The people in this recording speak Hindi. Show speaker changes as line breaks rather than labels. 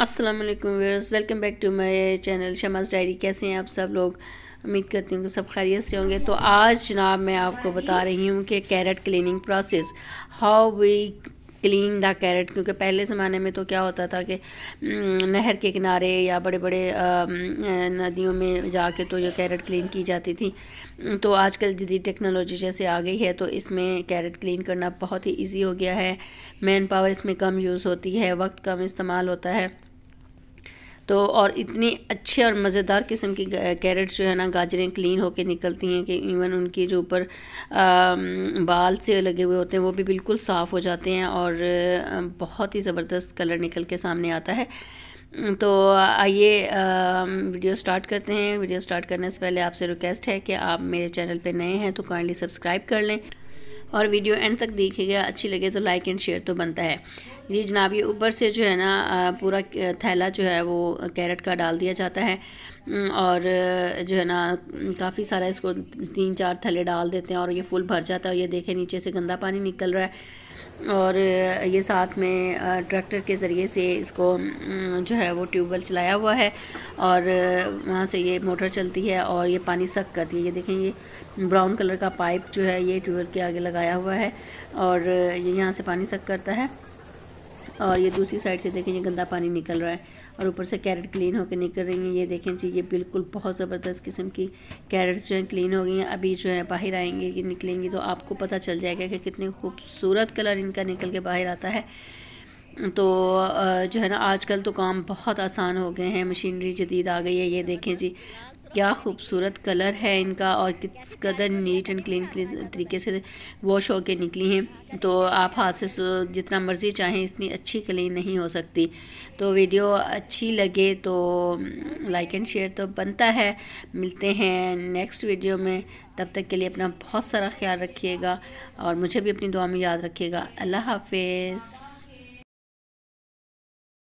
असलम वालेकुम welcome back to my channel Shama's diary कैसे हैं आप सब लोग उम्मीद करती हूँ कि सब खैरियत से होंगे तो आज जनाब मैं आपको बता रही हूँ कि carrot cleaning process how we clean the carrot क्योंकि पहले ज़माने में तो क्या होता था कि नहर के किनारे या बड़े बड़े नदियों में जाके तो ये कैरेट क्लीन की जाती थी तो आजकल जदीद टेक्नोलॉजी जैसे आ गई है तो इसमें कैरेट क्लीन करना बहुत ही इजी हो गया है मैन पावर इसमें कम यूज़ होती है वक्त कम इस्तेमाल होता है तो और इतनी अच्छे और मज़ेदार किस्म की कैरेट जो है ना गाजरें क्लीन होकर निकलती हैं कि इवन उनके जो ऊपर बाल से लगे हुए होते हैं वो भी बिल्कुल साफ़ हो जाते हैं और बहुत ही ज़बरदस्त कलर निकल के सामने आता है तो आइए वीडियो स्टार्ट करते हैं वीडियो स्टार्ट करने से पहले आपसे रिक्वेस्ट है कि आप मेरे चैनल पर नए हैं तो काइंडली सब्सक्राइब कर लें और वीडियो एंड तक देखिएगा अच्छी लगे तो लाइक एंड शेयर तो बनता है जी जनाब ये ऊपर से जो है ना पूरा थैला जो है वो कैरेट का डाल दिया जाता है और जो है ना काफ़ी सारा इसको तीन चार थैले डाल देते हैं और ये फुल भर जाता है और ये देखें नीचे से गंदा पानी निकल रहा है और ये साथ में ट्रैक्टर के ज़रिए से इसको जो है वो ट्यूबवेल चलाया हुआ है और वहाँ से ये मोटर चलती है और ये पानी सक करती है ये देखें ये ब्राउन कलर का पाइप जो है ये ट्यूबवेल के आगे लगाया हुआ है और ये यहाँ से पानी सक करता है और ये दूसरी साइड से देखें ये गंदा पानी निकल रहा है और ऊपर से कैरेट क्लीन होकर निकल रही हैं ये देखें जी ये बिल्कुल बहुत ज़बरदस्त किस्म की कैरेट्स जो हैं क्लीन हो गई हैं अभी जो है बाहर आएंगे कि निकलेंगी तो आपको पता चल जाएगा कि कितने खूबसूरत कलर इनका निकल के बाहर आता है तो जो है ना आजकल तो काम बहुत आसान हो गए हैं मशीनरी जदीद आ गई है ये देखें जी क्या खूबसूरत कलर है इनका और किस कदर नीट एंड क्लीन तरीके से वॉश होके निकली हैं तो आप हाथ से जितना मर्ज़ी चाहें इतनी अच्छी क्लीन नहीं हो सकती तो वीडियो अच्छी लगे तो लाइक एंड शेयर तो बनता है मिलते हैं नेक्स्ट वीडियो में तब तक के लिए अपना बहुत सारा ख्याल रखिएगा और मुझे भी अपनी दुआ में याद रखिएगा अल्लाह हाफिज़